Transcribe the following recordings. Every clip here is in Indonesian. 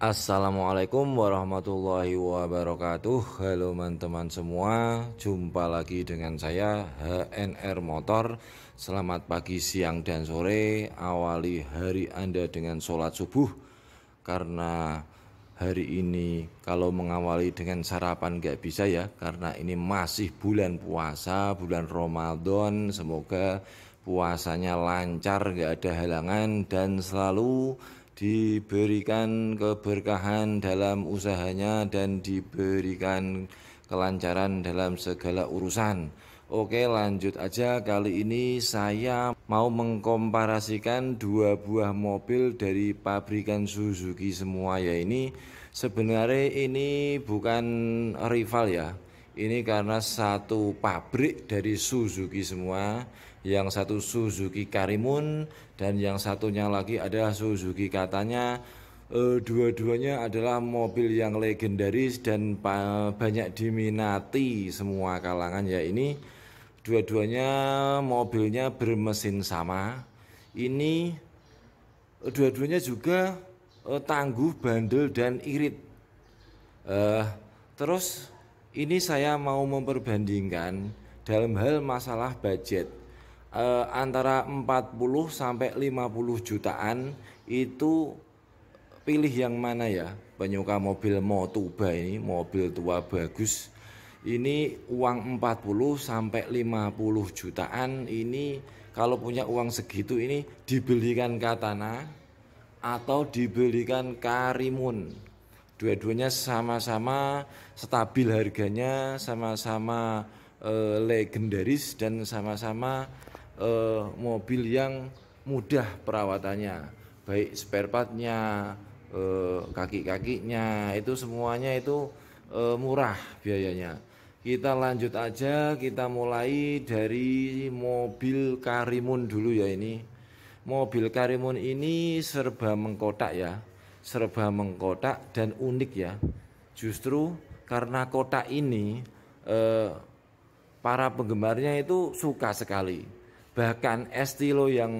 Assalamualaikum warahmatullahi wabarakatuh Halo teman-teman semua Jumpa lagi dengan saya HNR Motor Selamat pagi, siang, dan sore Awali hari Anda dengan sholat subuh Karena hari ini kalau mengawali dengan sarapan gak bisa ya Karena ini masih bulan puasa, bulan Ramadan Semoga puasanya lancar, Gak ada halangan Dan selalu diberikan keberkahan dalam usahanya dan diberikan kelancaran dalam segala urusan. Oke, lanjut aja. Kali ini saya mau mengkomparasikan dua buah mobil dari pabrikan Suzuki semua ya. Ini sebenarnya ini bukan rival ya. Ini karena satu pabrik dari Suzuki semua yang satu Suzuki Karimun dan yang satunya lagi adalah Suzuki katanya uh, dua-duanya adalah mobil yang legendaris dan banyak diminati semua kalangan ya ini dua-duanya mobilnya bermesin sama ini e, dua-duanya juga uh, tangguh bandel dan irit uh, terus ini saya mau memperbandingkan dalam hal masalah budget eh, antara 40 sampai 50 jutaan itu pilih yang mana ya penyuka mobil Motuba ini mobil tua bagus ini uang 40 sampai 50 jutaan ini kalau punya uang segitu ini dibelikan katana atau dibelikan karimun dua-duanya sama-sama stabil harganya sama-sama e, legendaris dan sama-sama eh, mobil yang mudah perawatannya, baik spare partnya, eh, kaki-kakinya, itu semuanya itu eh, murah biayanya. Kita lanjut aja, kita mulai dari mobil Karimun dulu ya ini. Mobil Karimun ini serba mengkotak ya, serba mengkotak dan unik ya. Justru karena kotak ini eh, para penggemarnya itu suka sekali bahkan Estilo yang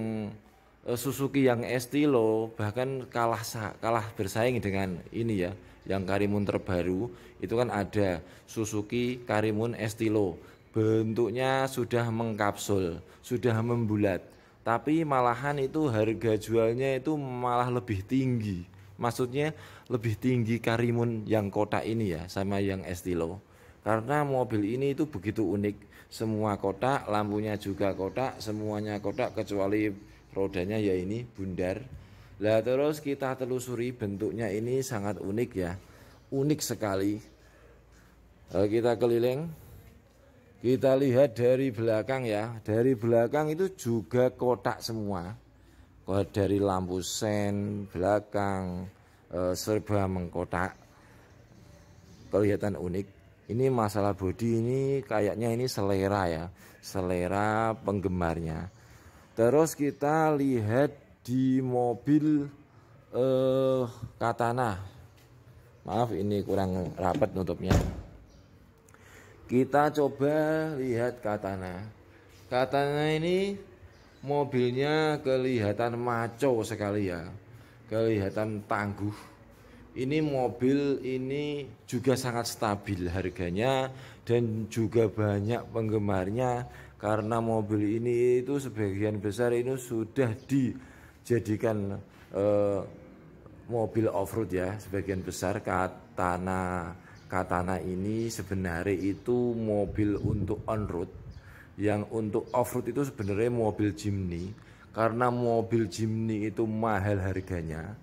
eh, Suzuki yang Estilo bahkan kalah kalah bersaing dengan ini ya yang Karimun terbaru itu kan ada Suzuki Karimun Estilo bentuknya sudah mengkapsul sudah membulat tapi malahan itu harga jualnya itu malah lebih tinggi maksudnya lebih tinggi Karimun yang kota ini ya sama yang Estilo karena mobil ini itu begitu unik, semua kotak, lampunya juga kotak, semuanya kotak kecuali rodanya ya ini bundar. Lah terus kita telusuri bentuknya ini sangat unik ya. Unik sekali. Lalu kita keliling. Kita lihat dari belakang ya. Dari belakang itu juga kotak semua. Dari lampu sen belakang eh, serba mengkotak. Kelihatan unik ini masalah body ini kayaknya ini selera ya selera penggemarnya terus kita lihat di mobil eh katana maaf ini kurang rapat nutupnya kita coba lihat katana katana ini mobilnya kelihatan maco sekali ya kelihatan tangguh ini mobil ini juga sangat stabil harganya dan juga banyak penggemarnya karena mobil ini itu sebagian besar ini sudah dijadikan eh, mobil off-road ya sebagian besar katana katana ini sebenarnya itu mobil untuk on-road yang untuk off-road itu sebenarnya mobil Jimny karena mobil Jimny itu mahal harganya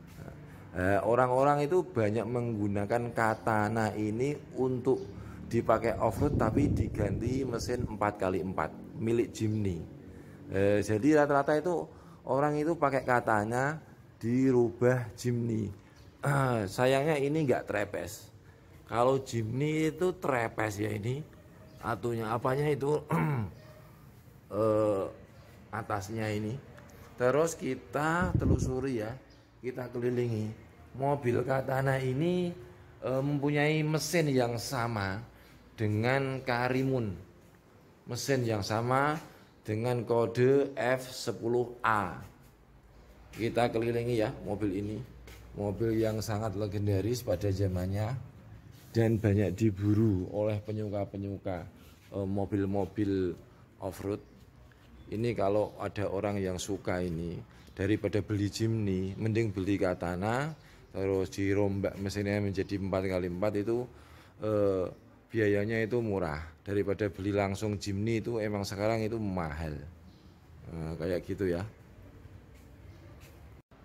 Eh, orang-orang itu banyak menggunakan katana ini untuk dipakai off road tapi diganti mesin 4x4 milik Jimny. Eh, jadi rata-rata itu orang itu pakai katanya dirubah Jimny. Eh, sayangnya ini nggak trepes. Kalau Jimny itu trepes ya ini atunya apanya itu atasnya ini. Terus kita telusuri ya kita kelilingi mobil katana ini e, mempunyai mesin yang sama dengan Karimun mesin yang sama dengan kode F10A kita kelilingi ya mobil ini mobil yang sangat legendaris pada zamannya dan banyak diburu oleh penyuka-penyuka mobil e, mobil-mobil off-road ini kalau ada orang yang suka ini daripada beli jimny mending beli katana terus dirombak mesinnya menjadi 4 kali 4 itu eh, biayanya itu murah daripada beli langsung jimny itu emang sekarang itu mahal eh, kayak gitu ya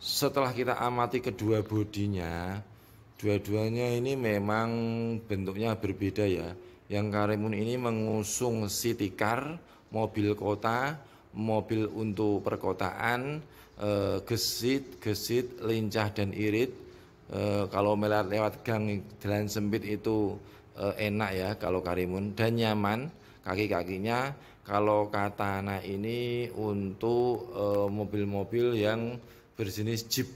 setelah kita amati kedua bodinya dua-duanya ini memang bentuknya berbeda ya yang Karimun ini mengusung city car mobil kota mobil untuk perkotaan e, gesit gesit lincah dan irit e, kalau melihat lewat gang jalan sempit itu e, enak ya kalau Karimun dan nyaman kaki-kakinya kalau Katana ini untuk mobil-mobil e, yang berjenis jeep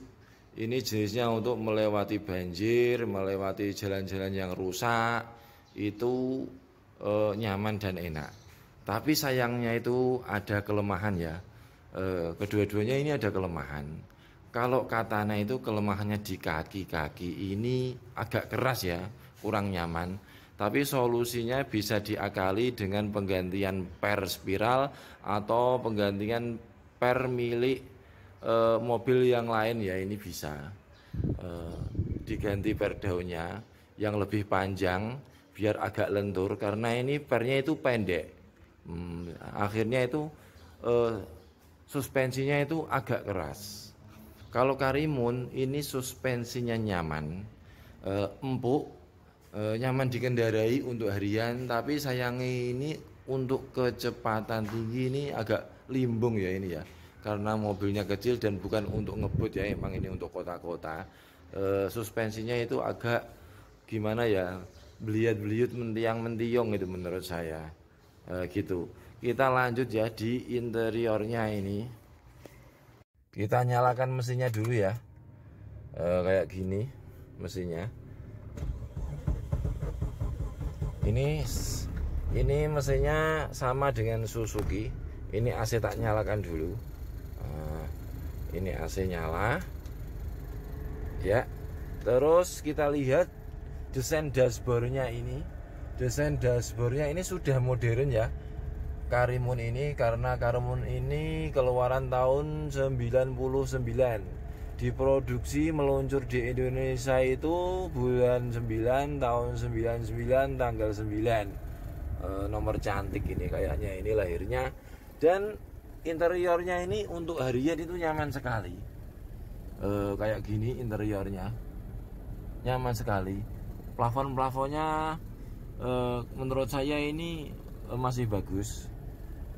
ini jenisnya untuk melewati banjir, melewati jalan-jalan yang rusak itu e, nyaman dan enak. Tapi sayangnya itu ada kelemahan ya. E, kedua-duanya ini ada kelemahan kalau katana itu kelemahannya di kaki-kaki ini agak keras ya, kurang nyaman. Tapi solusinya bisa diakali dengan penggantian per spiral atau penggantian per milik e, mobil yang lain ya ini bisa e, diganti per daunnya yang lebih panjang biar agak lentur karena ini pernya itu pendek Hmm, akhirnya itu eh, suspensinya itu agak keras. Kalau karimun ini suspensinya nyaman, eh, empuk, eh, nyaman dikendarai untuk harian, tapi sayangnya ini untuk kecepatan tinggi ini agak limbung ya ini ya. Karena mobilnya kecil dan bukan untuk ngebut ya, emang ini untuk kota-kota. e, suspensinya itu agak gimana ya, beliat-beliut mentiang-mentiung itu menurut saya e, gitu kita lanjut ya di interiornya ini kita nyalakan mesinnya dulu ya e, kayak gini mesinnya ini ini mesinnya sama dengan Suzuki ini AC tak nyalakan dulu e, ini AC nyala ya terus kita lihat desain dashboardnya ini desain dashboardnya ini sudah modern ya Karimun ini karena Karimun ini keluaran tahun 99 diproduksi meluncur di Indonesia itu bulan 9 tahun 99 tanggal 9 e, nomor cantik ini kayaknya ini lahirnya dan interiornya ini untuk harian itu nyaman sekali e, kayak gini interiornya nyaman sekali plafon-plafonnya Eh, menurut saya ini eh, masih bagus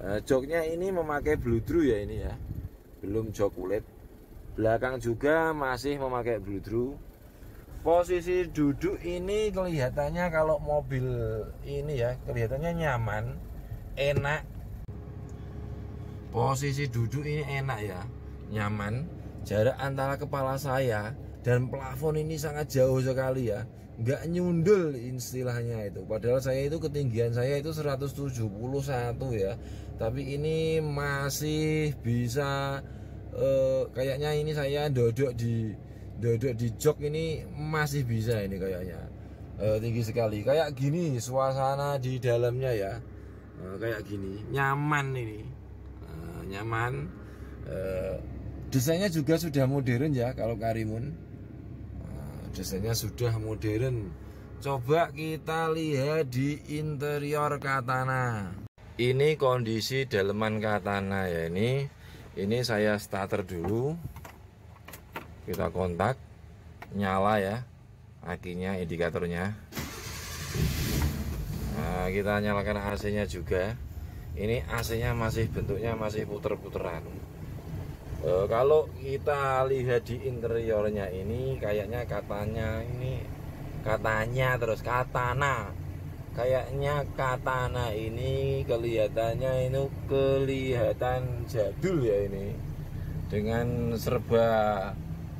eh, joknya ini memakai blue drew ya ini ya belum jok kulit belakang juga masih memakai blue drew posisi duduk ini kelihatannya kalau mobil ini ya kelihatannya nyaman enak posisi duduk ini enak ya nyaman jarak antara kepala saya dan plafon ini sangat jauh sekali ya nggak nyundul istilahnya itu padahal saya itu ketinggian saya itu 171 ya tapi ini masih bisa eh, kayaknya ini saya dodok di dodok di jok ini masih bisa ini kayaknya eh, tinggi sekali kayak gini suasana di dalamnya ya eh, kayak gini nyaman ini eh, nyaman desainnya juga sudah modern ya kalau Karimun eh, desainnya sudah modern coba kita lihat di interior katana ini kondisi daleman katana ya ini ini saya starter dulu kita kontak nyala ya akinya indikatornya nah, kita nyalakan AC nya juga ini AC nya masih bentuknya masih puter-puteran e, kalau kita lihat di interiornya ini kayaknya katanya ini katanya terus katana kayaknya katana ini kelihatannya ini kelihatan jadul ya ini dengan serba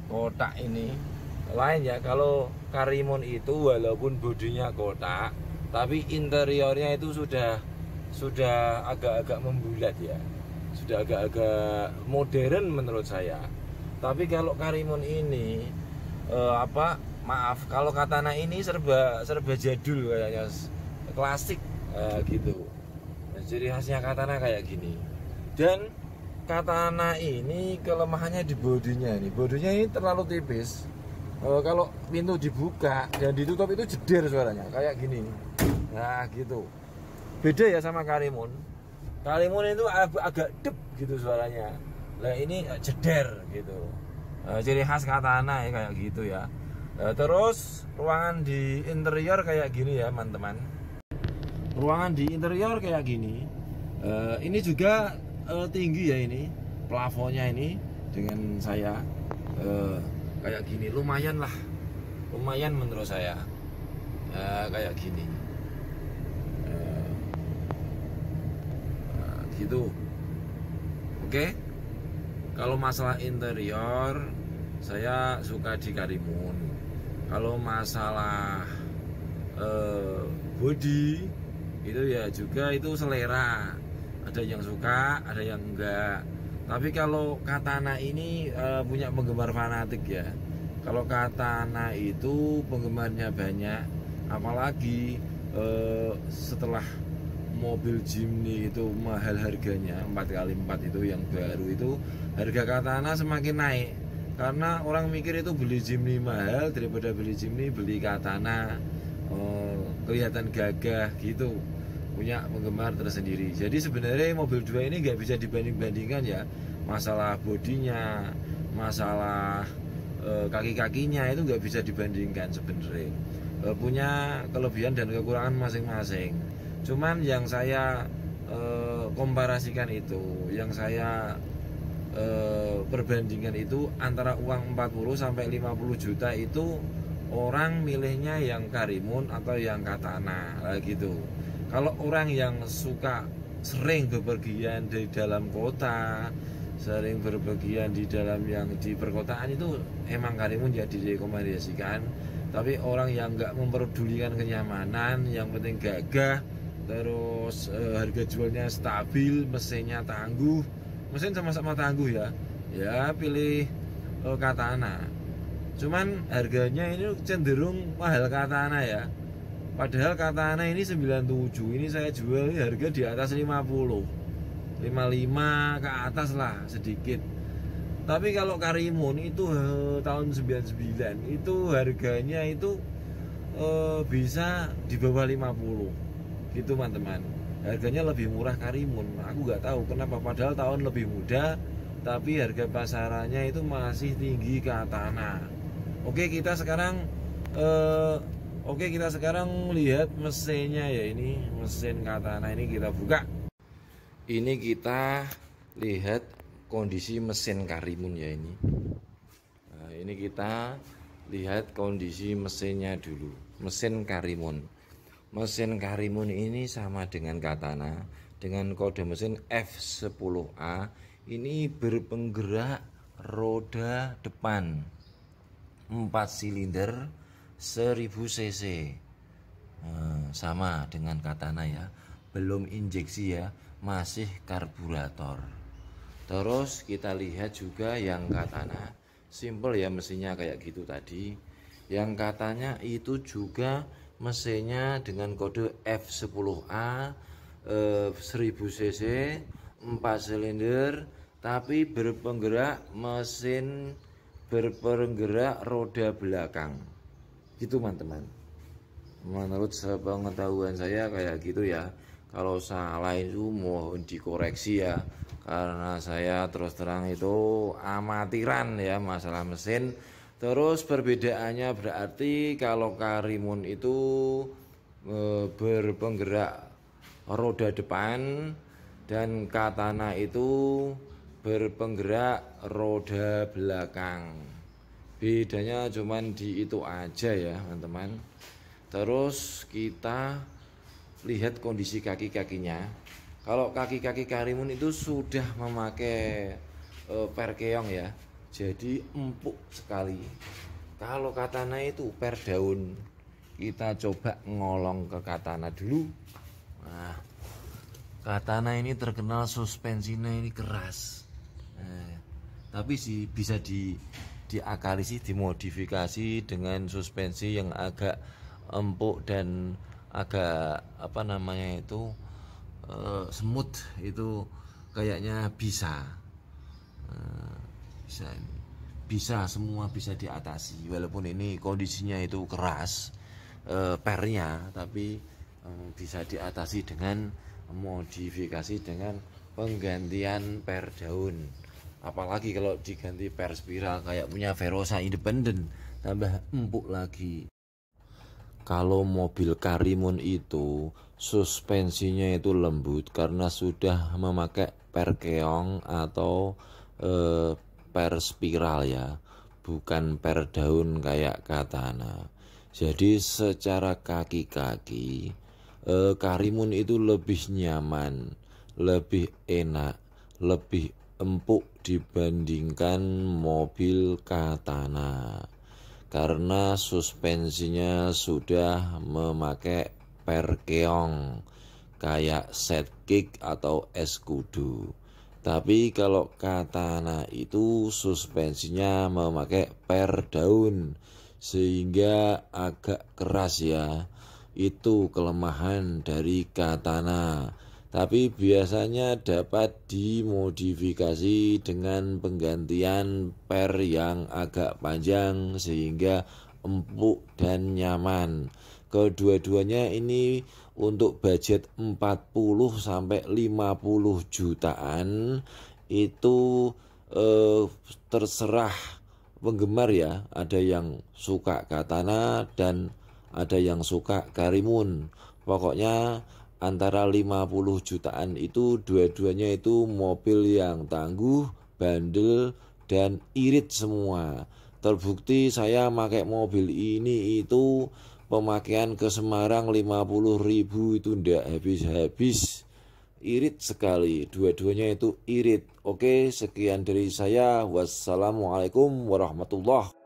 kotak ini lain ya kalau karimun itu walaupun bodinya kotak tapi interiornya itu sudah sudah agak-agak membulat ya sudah agak-agak modern menurut saya tapi kalau Karimun ini uh, apa maaf kalau katana ini serba serba jadul kayaknya klasik uh, gitu jadi nah, khasnya katana kayak gini dan katana ini kelemahannya di bodinya ini bodinya ini terlalu tipis Uh, kalau pintu dibuka dan ditutup itu jeder suaranya kayak gini nah gitu beda ya sama karimun Kalimun itu agak dep gitu suaranya. Lah ini eh, jeder gitu. E, ciri khas katana ya kayak gitu ya. Eh, terus ruangan di interior kayak gini ya, teman-teman. Ruangan di interior kayak gini. ini juga tinggi ya ini. Plafonnya ini dengan saya kayak gini lumayan lah. Lumayan menurut saya. kayak gini. gitu oke kalau masalah interior saya suka di Karimun kalau masalah eh, body itu ya juga itu selera ada yang suka ada yang enggak tapi kalau katana ini eh, punya penggemar fanatik ya kalau katana itu penggemarnya banyak apalagi eh, setelah mobil Jimny itu mahal harganya 4 kali 4 itu yang baru itu harga Katana semakin naik karena orang mikir itu beli Jimny mahal daripada beli Jimny beli Katana oh, kelihatan gagah gitu punya penggemar tersendiri jadi sebenarnya mobil dua ini nggak bisa dibanding-bandingkan ya masalah bodinya masalah eh, kaki-kakinya itu nggak bisa dibandingkan sebenarnya eh, punya kelebihan dan kekurangan masing-masing cuman yang saya e, komparasikan itu yang saya e, perbandingkan itu antara uang 40 sampai 50 juta itu orang milihnya yang karimun atau yang katana gitu kalau orang yang suka sering bepergian di dalam kota sering berpergian di dalam yang di perkotaan itu emang karimun ya direkomendasikan tapi orang yang nggak memperdulikan kenyamanan yang penting gagah terus e, harga jualnya stabil mesinnya tangguh mesin sama-sama tangguh ya ya pilih e, eh, katana cuman harganya ini cenderung mahal katana ya padahal katana ini 97 ini saya jual ini harga di atas 50 55 ke atas lah sedikit tapi kalau Karimun itu he, eh, tahun 99 itu harganya itu e, bisa di bawah 50 itu teman-teman harganya lebih murah Karimun aku nggak tahu kenapa padahal tahun lebih muda tapi harga pasarannya itu masih tinggi Katana oke kita sekarang eh, oke kita sekarang lihat mesinnya ya ini mesin Katana ini kita buka ini kita lihat kondisi mesin Karimun ya ini nah, ini kita lihat kondisi mesinnya dulu mesin Karimun Mesin Karimun ini sama dengan Katana dengan kode mesin F10A ini berpenggerak roda depan 4 silinder 1000 cc eh, sama dengan Katana ya belum injeksi ya masih karburator terus kita lihat juga yang Katana simple ya mesinnya kayak gitu tadi yang katanya itu juga mesinnya dengan kode F10A eh, 1000 cc 4 silinder tapi berpenggerak mesin berpenggerak roda belakang gitu teman-teman menurut sepengetahuan saya kayak gitu ya kalau salah itu mohon dikoreksi ya karena saya terus terang itu amatiran ya masalah mesin Terus perbedaannya berarti kalau karimun itu e, berpenggerak roda depan dan katana itu berpenggerak roda belakang. Bedanya cuman di itu aja ya, teman-teman. Terus kita lihat kondisi kaki-kakinya. Kalau kaki-kaki karimun itu sudah memakai e, perkeong ya jadi empuk sekali kalau katana itu per daun kita coba ngolong ke katana dulu nah katana ini terkenal suspensinya ini keras nah, tapi sih bisa di diakali sih dimodifikasi dengan suspensi yang agak empuk dan agak apa namanya itu uh, eh, semut itu kayaknya bisa uh, bisa ini bisa semua bisa diatasi walaupun ini kondisinya itu keras e, pernya tapi e, bisa diatasi dengan modifikasi dengan penggantian per daun apalagi kalau diganti per spiral kayak punya Verosa independen tambah empuk lagi kalau mobil Karimun itu suspensinya itu lembut karena sudah memakai per keong atau e, per spiral ya, bukan per daun kayak katana. Jadi secara kaki-kaki eh, karimun itu lebih nyaman, lebih enak, lebih empuk dibandingkan mobil katana karena suspensinya sudah memakai per keong kayak set kick atau es kudu tapi kalau katana itu suspensinya memakai per daun sehingga agak keras ya. Itu kelemahan dari katana. Tapi biasanya dapat dimodifikasi dengan penggantian per yang agak panjang sehingga empuk dan nyaman. Kedua-duanya ini untuk budget 40 sampai 50 jutaan itu eh, terserah penggemar ya. Ada yang suka katana dan ada yang suka karimun. Pokoknya antara 50 jutaan itu dua-duanya itu mobil yang tangguh, bandel dan irit semua. Terbukti saya pakai mobil ini itu pemakaian ke Semarang 50 ribu itu ndak habis-habis irit sekali dua-duanya itu irit oke sekian dari saya wassalamualaikum warahmatullahi